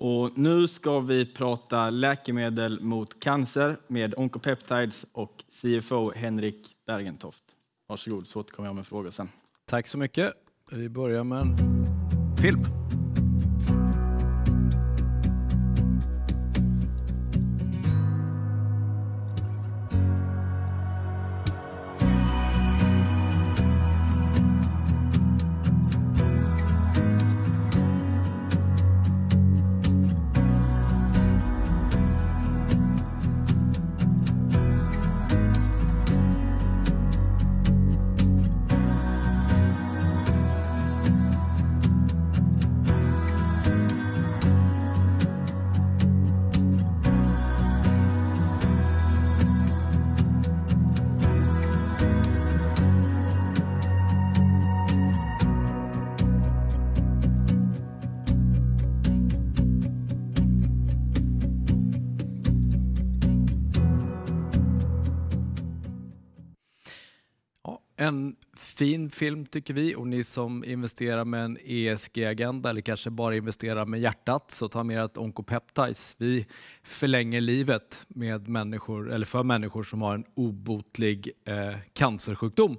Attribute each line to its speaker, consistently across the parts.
Speaker 1: Och nu ska vi prata läkemedel mot cancer med Oncopeptides och CFO Henrik Bergentoft. Varsågod, så återkommer jag med frågor sen. Tack så mycket. Vi börjar med en film.
Speaker 2: En fin film tycker vi och ni som investerar med en ESG-agenda eller kanske bara investerar med hjärtat så ta med er att Oncopeptides, vi förlänger livet med människor, eller för människor som har en obotlig eh, cancersjukdom.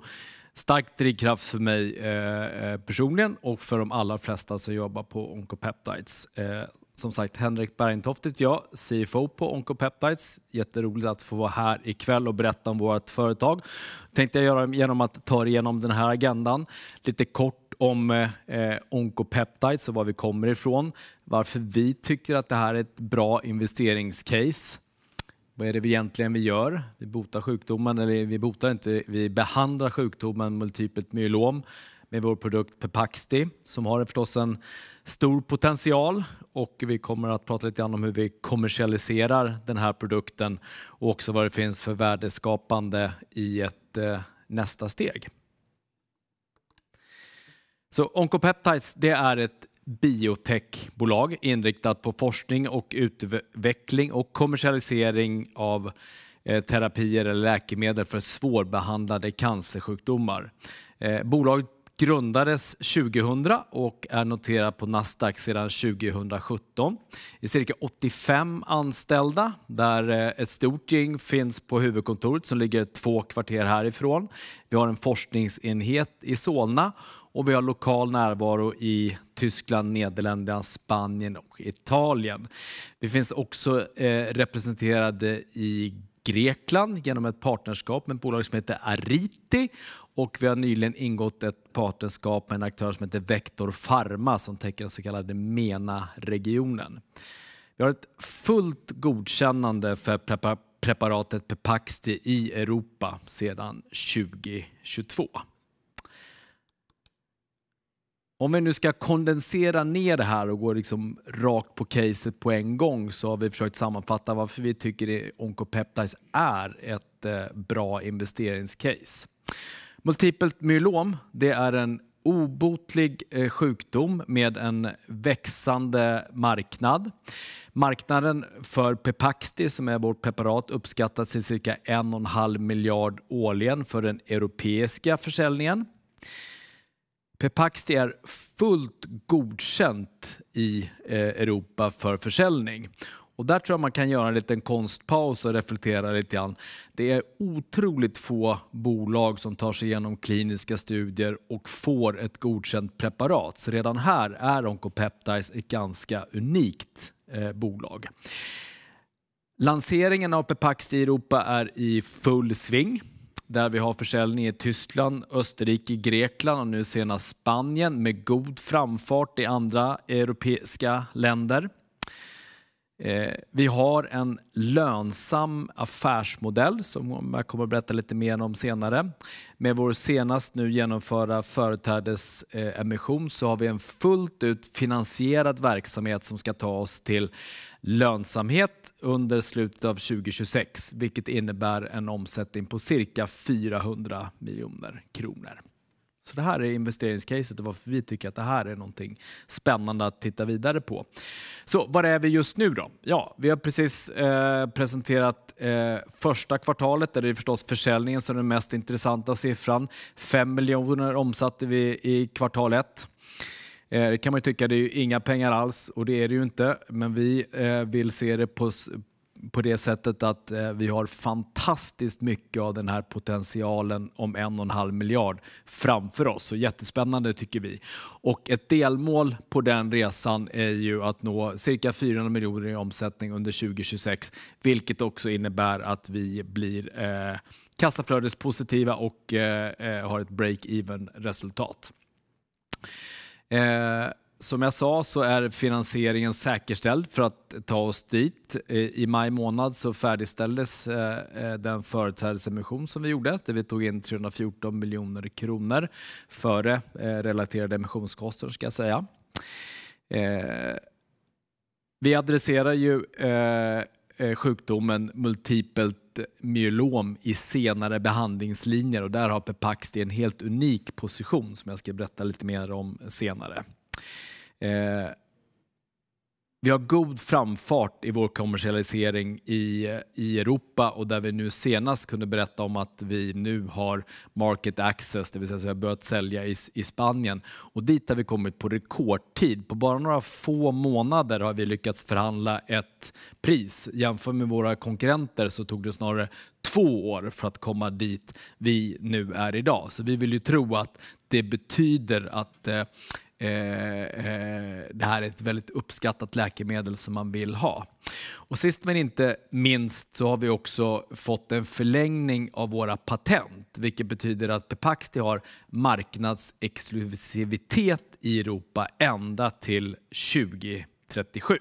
Speaker 2: Stark drivkraft för mig eh, eh, personligen och för de allra flesta som jobbar på Oncopeptides. Eh, som sagt, Henrik Bergentoft heter jag, CFO på Oncopeptides. Jätteroligt att få vara här ikväll och berätta om vårt företag. tänkte jag göra genom att ta igenom den här agendan. Lite kort om eh, Oncopeptides och var vi kommer ifrån. Varför vi tycker att det här är ett bra investeringscase. Vad är det vi egentligen vi gör? Vi botar sjukdomen, eller vi botar inte, vi behandlar sjukdomen multipelt myelom med vår produkt Pepaxti som har förstås en stor potential och vi kommer att prata lite grann om hur vi kommersialiserar den här produkten och också vad det finns för värdeskapande i ett eh, nästa steg. Så Oncopeptides det är ett biotechbolag inriktat på forskning och utveckling och kommersialisering av eh, terapier eller läkemedel för svårbehandlade cancersjukdomar. Eh, bolaget grundades 2000 och är noterad på Nasdaq sedan 2017. Det är cirka 85 anställda där eh, ett stort gäng finns på huvudkontoret som ligger två kvarter härifrån. Vi har en forskningsenhet i Solna och vi har lokal närvaro i Tyskland, Nederländerna, Spanien och Italien. Vi finns också eh, representerade i Grekland genom ett partnerskap med ett bolag som heter Ariti och vi har nyligen ingått ett partnerskap med en aktör som heter Vector Pharma som täcker den så kallade MENA-regionen. Vi har ett fullt godkännande för preparatet Pepaxti i Europa sedan 2022. Om vi nu ska kondensera ner det här och gå liksom rakt på caset på en gång så har vi försökt sammanfatta varför vi tycker Oncopeptides är ett eh, bra investeringscase. Multipelt myelom det är en obotlig eh, sjukdom med en växande marknad. Marknaden för Pepaxti, som är vårt preparat, uppskattas till cirka 1,5 miljard årligen för den europeiska försäljningen. Pepaxti är fullt godkänt i eh, Europa för försäljning och där tror jag man kan göra en liten konstpaus och reflektera lite grann. Det är otroligt få bolag som tar sig igenom kliniska studier och får ett godkänt preparat. Så redan här är Oncopeptides ett ganska unikt eh, bolag. Lanseringen av Pepax i Europa är i full sving där vi har försäljning i Tyskland, Österrike, Grekland och nu senast Spanien med god framfart i andra europeiska länder. Eh, vi har en lönsam affärsmodell som jag kommer att berätta lite mer om senare. Med vår senast nu genomförda företrädesemission så har vi en fullt ut finansierad verksamhet som ska ta oss till lönsamhet under slutet av 2026, vilket innebär en omsättning på cirka 400 miljoner kronor. Så det här är investeringscaset och varför vi tycker att det här är någonting spännande att titta vidare på. Så var är vi just nu då? Ja, vi har precis eh, presenterat eh, första kvartalet där det är förstås försäljningen som är den mest intressanta siffran. 5 miljoner omsatte vi i kvartal 1. Eh, det kan man ju tycka, det är ju inga pengar alls och det är det ju inte. Men vi eh, vill se det på, på det sättet att eh, vi har fantastiskt mycket av den här potentialen om en och en halv miljard framför oss. Så jättespännande tycker vi. Och ett delmål på den resan är ju att nå cirka 400 miljoner i omsättning under 2026, vilket också innebär att vi blir eh, kassaflödespositiva och eh, eh har ett break-even resultat. Eh, som jag sa så är finansieringen säkerställd för att ta oss dit. Eh, I maj månad så färdigställdes eh, eh, den företrädesemission som vi gjorde där vi tog in 314 miljoner kronor före relaterade emissionskostnader ska jag säga. Vi adresserar ju sjukdomen multipelt myelom i senare behandlingslinjer och där har Pepaxti en helt unik position som jag ska berätta lite mer om senare. Eh, vi har god framfart i vår kommersialisering i, i Europa och där vi nu senast kunde berätta om att vi nu har market access, det vill säga att vi har börjat sälja i, i Spanien. Och dit har vi kommit på rekordtid. På bara några få månader har vi lyckats förhandla ett pris. Jämfört med våra konkurrenter så tog det snarare två år för att komma dit vi nu är idag. Så vi vill ju tro att det betyder att eh, Eh, eh, det här är ett väldigt uppskattat läkemedel som man vill ha. Och sist men inte minst så har vi också fått en förlängning av våra patent, vilket betyder att Pepaxti har marknadsexklusivitet i Europa ända till 2037.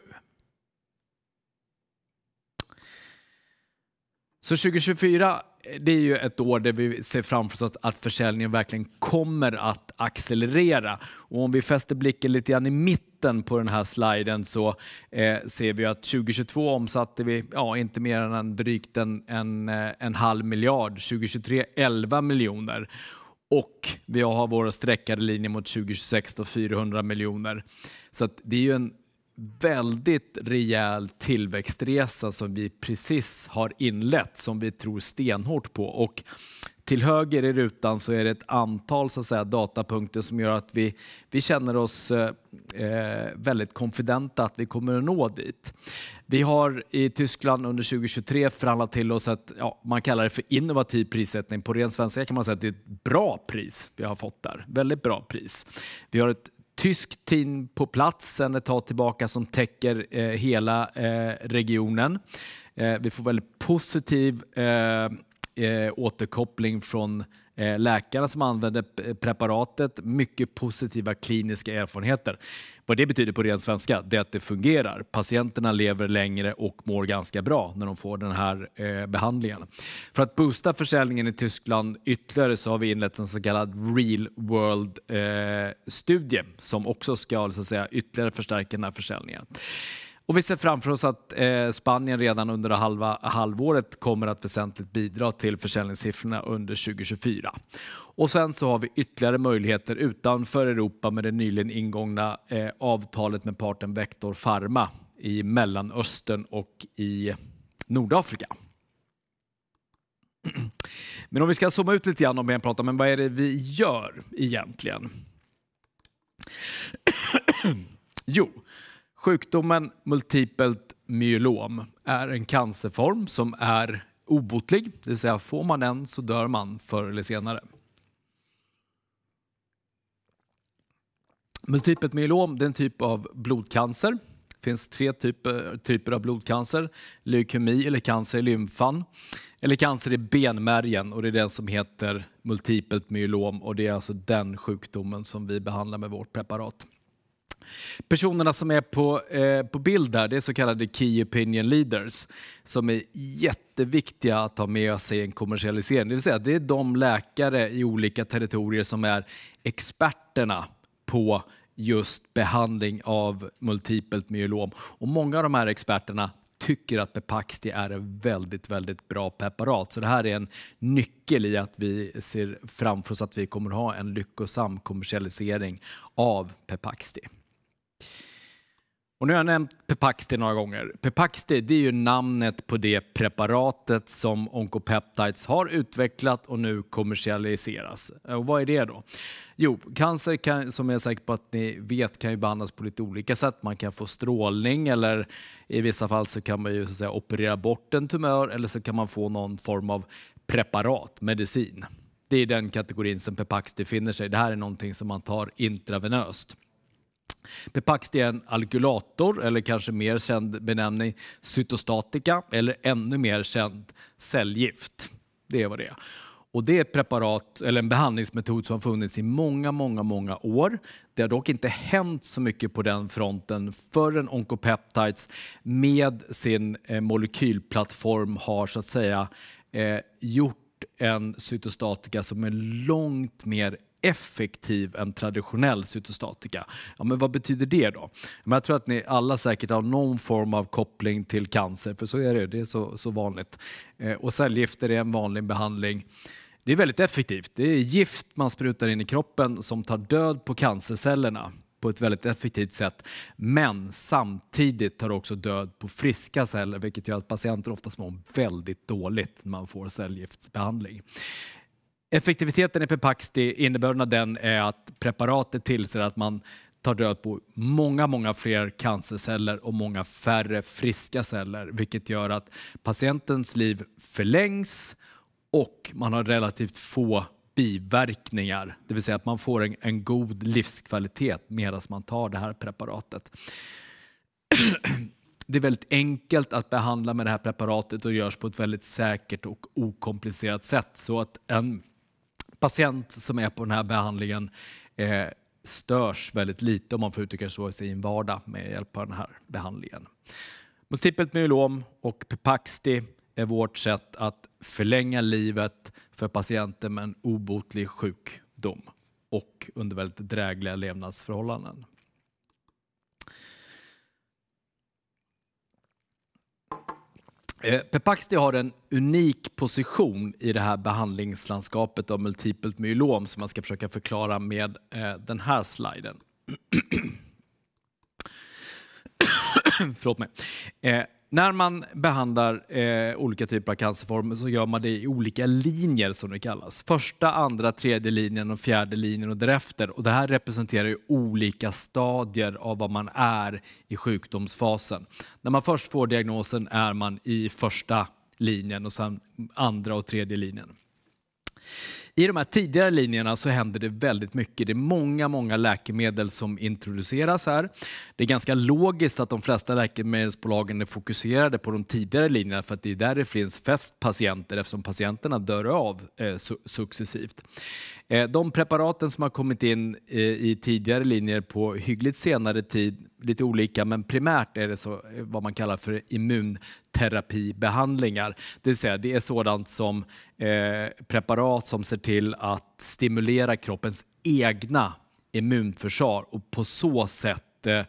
Speaker 2: Så 2024 det är ju ett år där vi ser framför oss att försäljningen verkligen kommer att accelerera. Och om vi fäster blicken lite grann i mitten på den här sliden så eh, ser vi att 2022 omsatte vi ja, inte mer än drygt en, en, eh, en halv miljard, 2023 11 miljoner och vi har vår streckade linje mot 2026 då 400 miljoner. Så det är ju en väldigt rejäl tillväxtresa som vi precis har inlett, som vi tror stenhårt på. Och till höger i rutan så är det ett antal så att säga, datapunkter som gör att vi, vi känner oss eh, eh väldigt konfidenta att vi kommer att nå dit. Vi har i Tyskland under 2023 förhandlat till oss att ja, man kallar det för innovativ prissättning. På ren svenska kan man säga att det är ett bra pris vi har fått där. Väldigt bra pris. Vi har ett tysk team på plats sedan ett tag tillbaka som täcker eh, hela eh, regionen. Eh, vi får väldigt positiv eh, eh, återkoppling från Eh, läkarna som använde preparatet mycket positiva kliniska erfarenheter. Vad det betyder på ren svenska det är att det fungerar. Patienterna lever längre och mår ganska bra när de får den här eh, behandlingen. För att boosta försäljningen i Tyskland ytterligare så har vi inlett en så kallad real world-studie eh, som också ska så att säga, ytterligare förstärka den här försäljningen. Och vi ser framför oss att eh, Spanien redan under halva, halvåret kommer att väsentligt bidra till försäljningssiffrorna under 2024. Och sen så har vi ytterligare möjligheter utanför Europa med det nyligen ingångna eh, avtalet med parten Vector Pharma i Mellanöstern och i Nordafrika. Men om vi ska zooma ut lite grann och prata, men vad är det vi gör egentligen? jo, Sjukdomen multipelt myelom är en cancerform som är obotlig, det vill säga får man den så dör man förr eller senare. Multipelt myelom är en typ av blodcancer. Det finns tre typer, typer av blodcancer. Leukemi eller cancer i lymfan eller cancer i benmärgen och det är den som heter multipelt myelom och det är alltså den sjukdomen som vi behandlar med vårt preparat. Personerna som är på, eh, på bild där, det är så kallade Key Opinion Leaders som är jätteviktiga att ha med sig i en kommersialisering. Det vill säga, det är de läkare i olika territorier som är experterna på just behandling av multipelt myelom. Och många av de här experterna tycker att Pepaxti är ett väldigt, väldigt bra preparat. Så det här är en nyckel i att vi ser framför oss att vi kommer ha en lyckosam kommersialisering av Pepaxti. Och nu har jag nämnt Pepaxti några gånger. Pepaxti det är ju namnet på det preparatet som Oncopeptides har utvecklat och nu kommersialiseras. Och vad är det då? Jo, cancer kan, som jag är säker på att ni vet kan ju behandlas på lite olika sätt. Man kan få strålning eller i vissa fall så kan man ju så säga, operera bort en tumör eller så kan man få någon form av preparat, medicin. Det är den kategorin som Pepaxti finner sig. Det här är någonting som man tar intravenöst. Pepax är en alkylator, eller kanske mer känd benämning cytostatika, eller ännu mer känd cellgift. Det är vad det är. Och det är ett preparat, eller en behandlingsmetod som har funnits i många, många, många år. Det har dock inte hänt så mycket på den fronten förrän Oncopeptides med sin eh, molekylplattform har så att säga eh, gjort en cytostatika som är långt mer effektiv än traditionell cytostatika. Ja, men vad betyder det då? Men jag tror att ni alla säkert har någon form av koppling till cancer, för så är det, det är så, så vanligt. Eh, och cellgifter är en vanlig behandling. Det är väldigt effektivt. Det är gift man sprutar in i kroppen som tar död på cancercellerna på ett väldigt effektivt sätt. Men samtidigt tar också död på friska celler vilket gör att patienter oftast mår väldigt dåligt när man får cellgiftsbehandling. Effektiviteten i Pepaxti, innebörden av den är att preparatet tillser att man tar död på många, många fler cancerceller och många färre friska celler, vilket gör att patientens liv förlängs och man har relativt få biverkningar, det vill säga att man får en, en god livskvalitet medan man tar det här preparatet. Det är väldigt enkelt att behandla med det här preparatet och görs på ett väldigt säkert och okomplicerat sätt så att en patient som är på den här behandlingen eh, störs väldigt lite, om man får uttrycka det så, i sin vardag med hjälp av den här behandlingen. Multipelt myelom och Pepaxti är vårt sätt att förlänga livet för patienter med en obotlig sjukdom och under väldigt drägliga levnadsförhållanden. Eh, Pepaxti har en unik position i det här behandlingslandskapet av multipelt myelom som man ska försöka förklara med eh, den här sliden. Förlåt mig. Eh, när man behandlar eh, olika typer av cancerformer så gör man det i olika linjer som det kallas. Första, andra, tredje linjen och fjärde linjen och därefter. Och det här representerar ju olika stadier av vad man är i sjukdomsfasen. När man först får diagnosen är man i första linjen och sen andra och tredje linjen. I de här tidigare linjerna så händer det väldigt mycket. Det är många, många läkemedel som introduceras här. Det är ganska logiskt att de flesta läkemedelsbolagen är fokuserade på de tidigare linjerna för att det är där det finns flest patienter eftersom patienterna dör av eh, successivt. Eh, de preparaten som har kommit in eh, i tidigare linjer på hyggligt senare tid lite olika, men primärt är det så, eh, vad man kallar för immunterapibehandlingar. Det vill säga, det är sådant som eh, preparat som ser till att stimulera kroppens egna immunförsvar och på så sätt eh,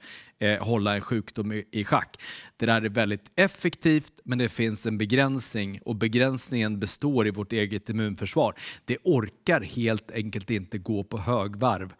Speaker 2: eh, hålla en sjukdom i, i schack. Det där är väldigt effektivt, men det finns en begränsning och begränsningen består i vårt eget immunförsvar. Det orkar helt enkelt inte gå på högvarv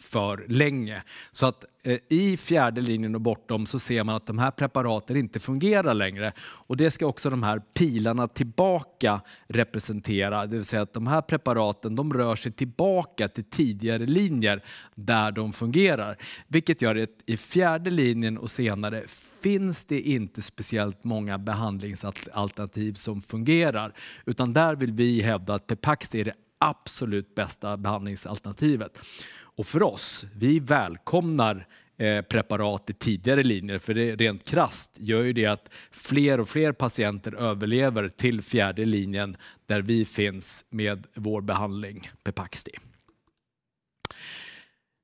Speaker 2: för länge. Så att eh, i fjärde linjen och bortom så ser man att de här preparaten inte fungerar längre. Och det ska också de här pilarna tillbaka representera. Det vill säga att de här preparaten de rör sig tillbaka till tidigare linjer där de fungerar. Vilket gör att i fjärde linjen och senare finns det inte speciellt många behandlingsalternativ som fungerar. Utan där vill vi hävda att Pepaxti är det absolut bästa behandlingsalternativet. Och för oss, vi välkomnar eh, preparat i tidigare linjer för det rent krast gör ju det att fler och fler patienter överlever till fjärde linjen där vi finns med vår behandling Pepaxti.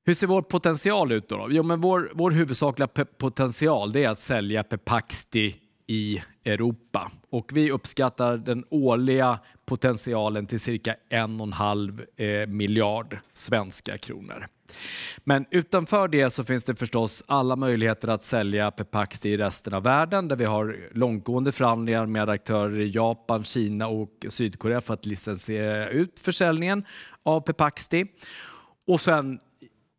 Speaker 2: Hur ser vår potential ut då? Jo, men vår, vår huvudsakliga potential är att sälja Pepaxti i Europa och vi uppskattar den årliga potentialen till cirka 1,5 eh, miljard svenska kronor. Men utanför det så finns det förstås alla möjligheter att sälja Pepax i resten av världen där vi har långtgående förhandlingar med aktörer i Japan, Kina och Sydkorea för att licensiera ut försäljningen av Pepaxti. Och sen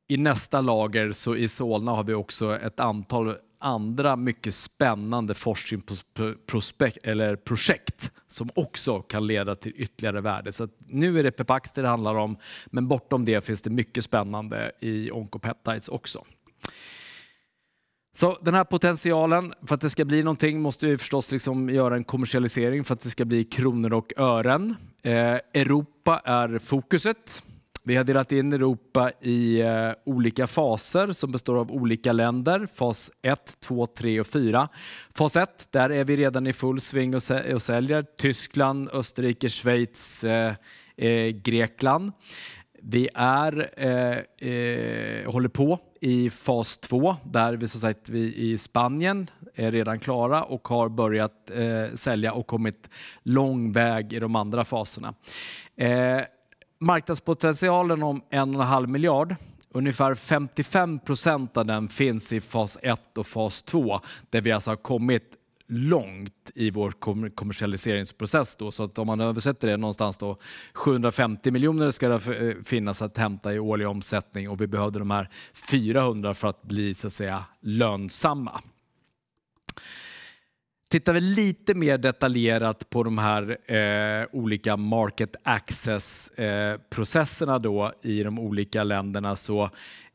Speaker 2: i nästa lager så i Solna har vi också ett antal andra mycket spännande forskningsprojekt eller projekt som också kan leda till ytterligare värde. Så nu är det Pepaxter det handlar om, men bortom det finns det mycket spännande i Oncopeptides också. Så den här potentialen, för att det ska bli någonting måste vi förstås liksom göra en kommersialisering för att det ska bli kronor och ören. Eh, Europa är fokuset. Vi har delat in Europa i eh, olika faser som består av olika länder. Fas 1, 2, 3 och 4. Fas 1, där är vi redan i full sving och, säl och säljer. Tyskland, Österrike, Schweiz, eh, eh, Grekland. Vi är, eh, eh, håller på i fas 2 där vi som sagt vi i Spanien är redan klara och har börjat eh, sälja och kommit lång väg i de andra faserna marknadspotentialen om 1,5 miljard Ungefär 55 procent av den finns i fas 1 och fas 2 där vi alltså har kommit långt i vår kommersialiseringsprocess. Då, så att om man översätter det någonstans då 750 miljoner ska det finnas att hämta i årlig omsättning och vi behövde de här 400 för att bli så att säga lönsamma tittar vi lite mer detaljerat på de här eh, olika market access-processerna eh, i de olika länderna så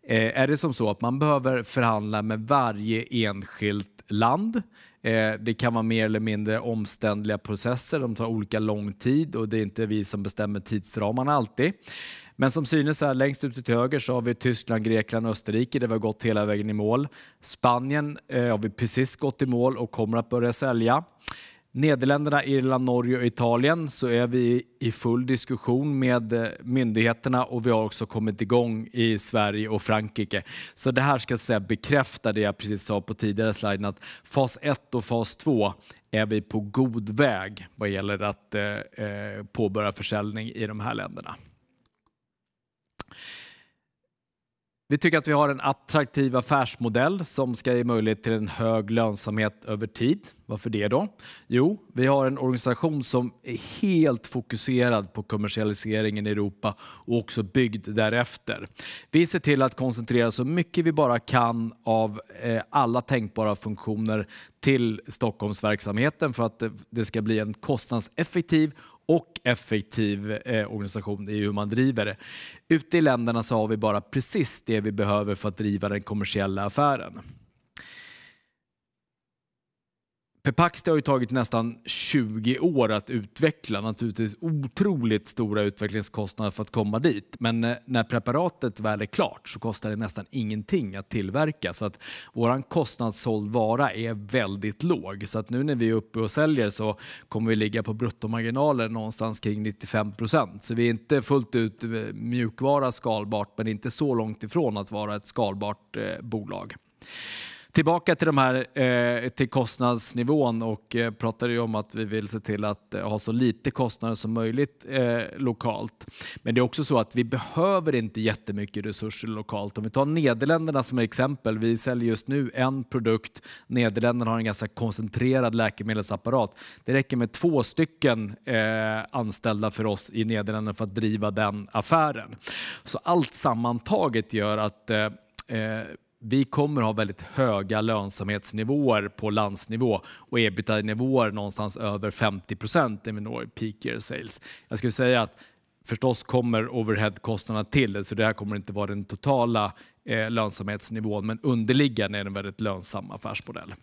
Speaker 2: eh, är det som så att man behöver förhandla med varje enskilt land. Eh, det kan vara mer eller mindre omständliga processer, de tar olika lång tid och det är inte vi som bestämmer tidsramarna alltid. Men som synes här längst ut till höger så har vi Tyskland, Grekland, Österrike där vi har gått hela vägen i mål. Spanien eh, har vi precis gått i mål och kommer att börja sälja. Nederländerna, Irland, Norge och Italien så är vi i full diskussion med eh, myndigheterna och vi har också kommit igång i Sverige och Frankrike. Så det här ska säga bekräfta det jag precis sa på tidigare sliden att fas 1 och fas 2 är vi på god väg vad gäller att eh, eh påbörja försäljning i de här länderna. Vi tycker att vi har en attraktiv affärsmodell som ska ge möjlighet till en hög lönsamhet över tid. Varför det då? Jo, vi har en organisation som är helt fokuserad på kommersialiseringen i Europa och också byggd därefter. Vi ser till att koncentrera så mycket vi bara kan av eh, alla tänkbara funktioner till Stockholmsverksamheten för att eh, det ska bli en kostnadseffektiv och effektiv eh, organisation i hur man driver det. Ute i länderna så har vi bara precis det vi behöver för att driva den kommersiella affären. Pepaxti har ju tagit nästan 20 år att utveckla, naturligtvis otroligt stora utvecklingskostnader för att komma dit. Men eh, när preparatet väl är klart så kostar det nästan ingenting att tillverka. Så att vår kostnadssåld vara är väldigt låg. Så att nu när vi är uppe och säljer så kommer vi ligga på bruttomarginaler någonstans kring 95 procent. Så vi är inte fullt ut eh, mjukvara skalbart, men inte så långt ifrån att vara ett skalbart eh, bolag. Tillbaka till, de här, eh, till kostnadsnivån och eh, pratade ju om att vi vill se till att eh, ha så lite kostnader som möjligt eh, lokalt. Men det är också så att vi behöver inte jättemycket resurser lokalt. Om vi tar Nederländerna som exempel. Vi säljer just nu en produkt. Nederländerna har en ganska koncentrerad läkemedelsapparat. Det räcker med två stycken eh, anställda för oss i Nederländerna för att driva den affären. Så allt sammantaget gör att eh, eh, vi kommer ha väldigt höga lönsamhetsnivåer på landsnivå och ebitda-nivåer någonstans över 50 procent när vi når peak year sales. Jag skulle säga att förstås kommer overheadkostnaderna till det, så det här kommer inte vara den totala eh, lönsamhetsnivån, men underliggande är det en väldigt lönsam affärsmodell.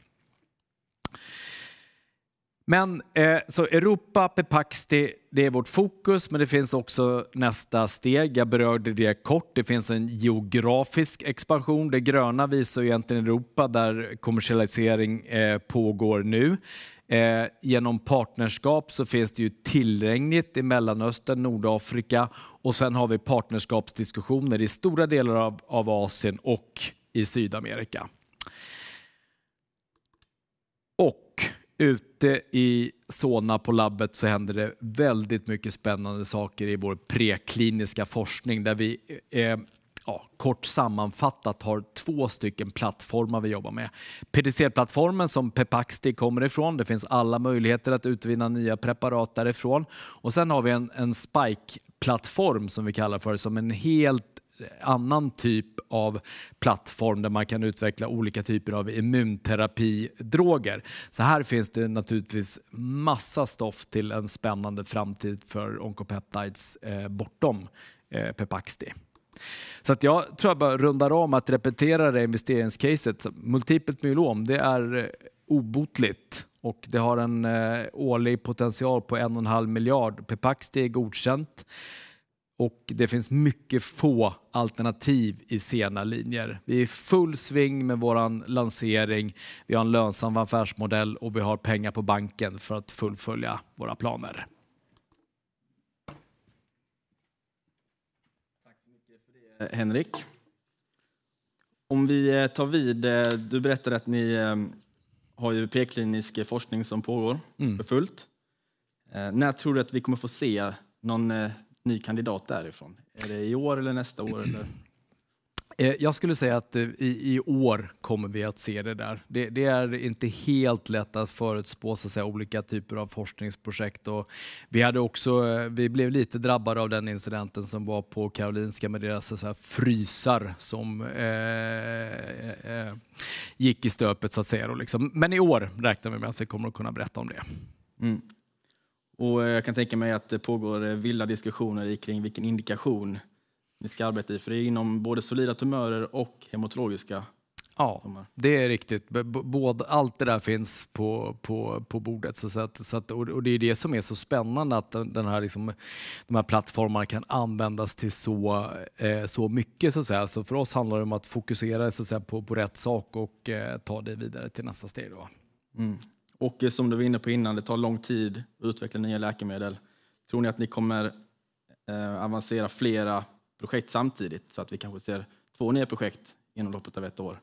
Speaker 2: Men eh, så Europa, Pepaxti, det är vårt fokus, men det finns också nästa steg. Jag berörde det kort. Det finns en geografisk expansion. Det gröna visar egentligen Europa där kommersialisering eh, pågår nu. Eh, genom partnerskap så finns det ju tillgängligt i Mellanöstern, Nordafrika och sen har vi partnerskapsdiskussioner i stora delar av, av Asien och i Sydamerika. Ute i Solna på labbet så händer det väldigt mycket spännande saker i vår prekliniska forskning där vi eh, eh ja, kort sammanfattat har två stycken plattformar vi jobbar med. PDC-plattformen som Pepaxti kommer ifrån. Det finns alla möjligheter att utvinna nya preparat därifrån. Och sen har vi en, en Spike-plattform som vi kallar för som en helt annan typ av plattform där man kan utveckla olika typer av immunterapidroger. Så här finns det naturligtvis massa stoff till en spännande framtid för Oncopeptides eh, bortom eh, Pepaxti. Så att jag tror jag bara rundar om att repetera det investeringscaset. Multipelt myelom, det är eh, obotligt och det har en eh, årlig potential på 1,5 miljard. Pepaxti är godkänt och det finns mycket få alternativ i sena linjer. Vi är i full sving med vår lansering, vi har en lönsam affärsmodell och vi har pengar på banken för att fullfölja våra planer.
Speaker 1: Tack så mycket för det, Henrik. Om vi eh, tar vid, eh, du berättade att ni eh, har ju preklinisk forskning som pågår mm. för fullt. När tror du att vi kommer få se någon ny kandidat därifrån? Är det i år eller nästa år? Eller?
Speaker 2: Eh, jag skulle säga att eh, i, i, år kommer vi att se det där. Det, det är inte helt lätt att förutspå så att säga, olika typer av forskningsprojekt. Och vi, hade också, eh, vi blev lite drabbade av den incidenten som var på Karolinska med deras så här, frysar som eh, eh, gick i stöpet. så att säga. Liksom. Men i år räknar vi med att vi kommer att kunna berätta om det.
Speaker 1: Mm. Och eh, jag kan tänka mig att det pågår eh, vilda diskussioner kring vilken indikation ni ska arbeta i, för det är inom både solida tumörer och hematologiska
Speaker 2: Ja, det är riktigt. Både, allt det där finns på, på, på bordet. så, att, så att, och det är det som är så spännande, att den här, liksom, de här plattformarna kan användas till så, eh, så mycket. Så, att säga. så för oss handlar det om att fokusera så att säga, på, på rätt sak och eh, ta det vidare till nästa steg. Då.
Speaker 1: Mm. Och eh, som du var inne på innan, det tar lång tid att utveckla nya läkemedel. Tror ni att ni kommer eh, avancera flera projekt samtidigt så att vi kanske ser två nya projekt inom loppet av ett år?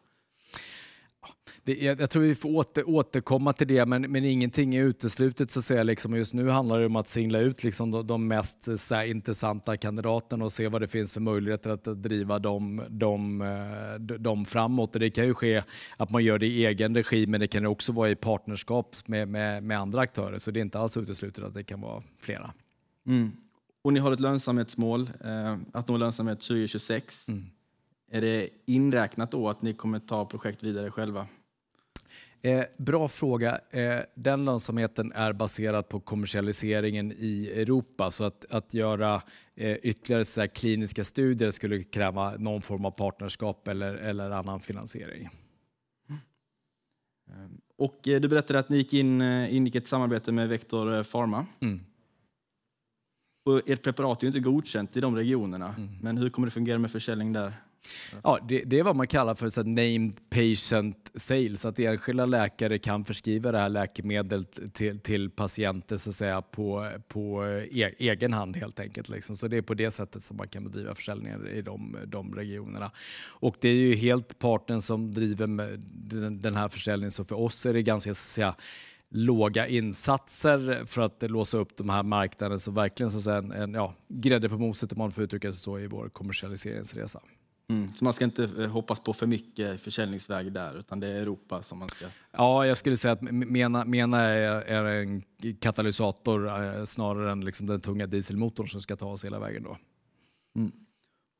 Speaker 1: det, jag, jag, tror vi får åter, återkomma
Speaker 2: till det, men, men ingenting är uteslutet. Så att säga, liksom. Just nu handlar det om att singla ut liksom, de, de mest eh, här, intressanta kandidaterna och se vad det finns för möjligheter att, att driva dem, dem, eh, dem framåt. Och det kan ju ske att man gör det i egen regi, men det kan också vara i partnerskap med, med, med andra aktörer. Så det är inte alls uteslutet att det kan vara flera.
Speaker 1: Mm. Och ni har ett lönsamhetsmål, eh, att nå lönsamhet 2026. Mm. Är det inräknat då att ni kommer ta projekt vidare själva?
Speaker 2: Eh, bra fråga. Eh, den lönsamheten är baserad på kommersialiseringen i Europa. Så att, att göra eh, ytterligare så kliniska studier skulle kräva någon form av partnerskap
Speaker 1: eller, eller annan finansiering. Eh, och eh, Du berättade att ni gick in, eh, ingick ett samarbete med Vector Pharma. Mm. Och ert preparat är inte godkänt i de regionerna, mm. men hur kommer det fungera med försäljning där? Ja, det, det, är vad man kallar för så named patient sales, att enskilda läkare kan förskriva
Speaker 2: det här läkemedlet till, till patienter så att säga, på, på eh, e, egen hand helt enkelt. Liksom. Så det är på det sättet som man kan bedriva försäljningar i de, de regionerna. Och det är ju helt parten som driver den, den här försäljningen, så för oss är det ganska så säga, låga insatser för att låsa upp de här marknaderna. Så verkligen så att säga, en, en ja, grädde på moset om man får uttrycka sig så i vår kommersialiseringsresa. Mm. Så man ska inte
Speaker 1: eh, hoppas på för mycket försäljningsväg där, utan det är Europa som man ska...
Speaker 2: Ja, jag skulle säga att MENA, MENA är, är, en katalysator eh, snarare än liksom den tunga dieselmotorn som ska ta oss hela vägen då.
Speaker 1: Mm.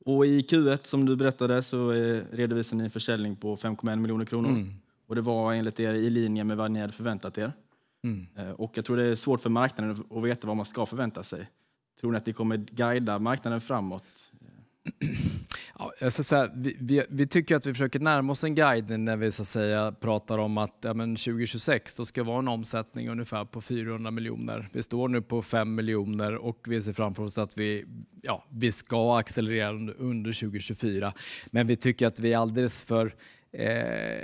Speaker 1: Och i Q1 som du berättade så eh, redovisar ni en försäljning på 5,1 miljoner kronor. Mm. Och det var enligt er i linje med vad ni hade förväntat er. Mm. Och jag tror det är svårt för marknaden att veta vad man ska förvänta sig. Tror ni att ni kommer guida marknaden framåt? Ja,
Speaker 2: alltså så här, vi, vi, vi, tycker att vi försöker närma oss en guidning när vi så säga, pratar om att ja, men 2026 då ska vara en omsättning ungefär på 400 miljoner. Vi står nu på 5 miljoner och vi ser framför oss att vi, ja, vi ska accelerera under 2024. Men vi tycker att vi är alldeles för Eh,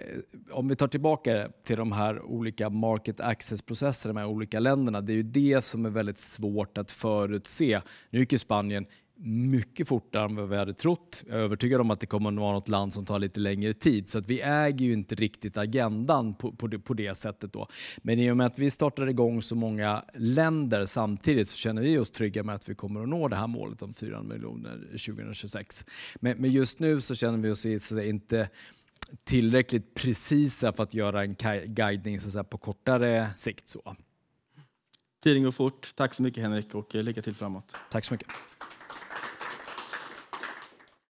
Speaker 2: om vi tar tillbaka till de här olika market access-processerna med olika länderna, det är ju det som är väldigt svårt att förutse. Nu gick ju Spanien mycket fortare än vad vi hade trott. Jag är övertygad om att det kommer att vara något land som tar lite längre tid. Så att vi äger ju inte riktigt agendan på, på, det, på det sättet. Då. Men i och med att vi startar igång så många länder samtidigt så känner vi oss trygga med att vi kommer att nå det här målet om 4 miljoner 2026. Men, men just nu så känner vi oss inte tillräckligt precisa för att göra en guidning så säga, på
Speaker 1: kortare sikt. Så. Tiden går fort. Tack så mycket Henrik och eh, lycka till framåt.
Speaker 2: Tack så mycket.